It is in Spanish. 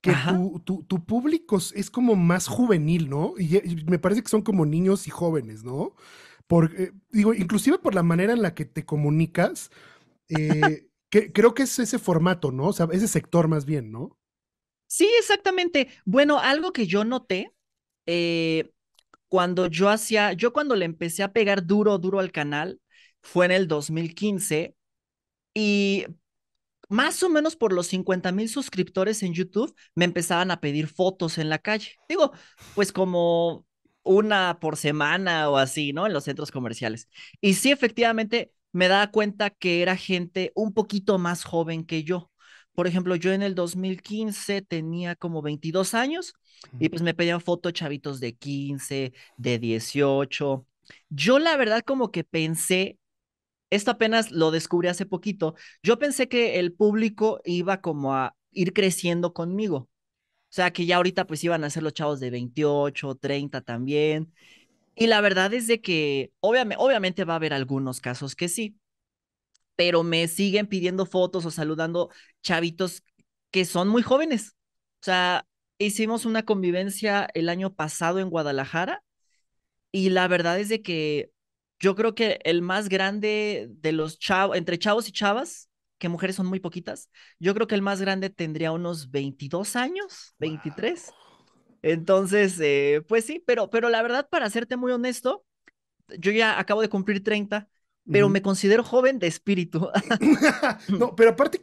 que tu, tu, público es como más juvenil, ¿no? Eh, y, me parece que son como niños y jóvenes, ¿no? porque eh, digo, inclusive por la manera en la que te comunicas, eh, que, creo que es ese formato, ¿no? O sea, ese sector más bien, ¿no? Sí, exactamente. Bueno, algo que yo noté, cuando yo hacía, yo cuando le empecé a pegar duro, duro al canal, fue en el 2015, y más o menos por los 50 mil suscriptores en YouTube, me empezaban a pedir fotos en la calle. Digo, pues como una por semana o así, ¿no? En los centros comerciales. Y sí, efectivamente, me daba cuenta que era gente un poquito más joven que yo. Por ejemplo, yo en el 2015 tenía como 22 años y pues me pedían fotos chavitos de 15, de 18. Yo la verdad como que pensé esto apenas lo descubrí hace poquito. Yo pensé que el público iba como a ir creciendo conmigo. O sea, que ya ahorita pues iban a ser los chavos de 28, 30 también. Y la verdad es de que obviamente, obviamente va a haber algunos casos que sí, pero me siguen pidiendo fotos o saludando chavitos que son muy jóvenes. O sea, hicimos una convivencia el año pasado en Guadalajara y la verdad es de que yo creo que el más grande de los chavos, entre chavos y chavas, que mujeres son muy poquitas, yo creo que el más grande tendría unos 22 años, 23. Entonces, eh, pues sí, pero, pero la verdad, para serte muy honesto, yo ya acabo de cumplir 30, pero me considero joven de espíritu. no, pero aparte,